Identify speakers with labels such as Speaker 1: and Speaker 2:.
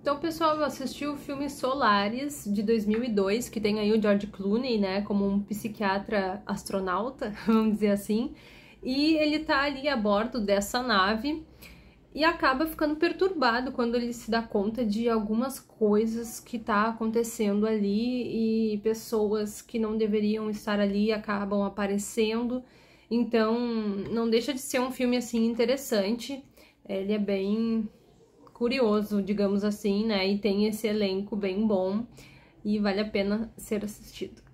Speaker 1: Então, pessoal, eu assisti o filme Solares, de 2002, que tem aí o George Clooney, né, como um psiquiatra astronauta, vamos dizer assim, e ele tá ali a bordo dessa nave e acaba ficando perturbado quando ele se dá conta de algumas coisas que tá acontecendo ali e pessoas que não deveriam estar ali acabam aparecendo. Então, não deixa de ser um filme assim interessante. Ele é bem curioso, digamos assim, né? E tem esse elenco bem bom e vale a pena ser assistido.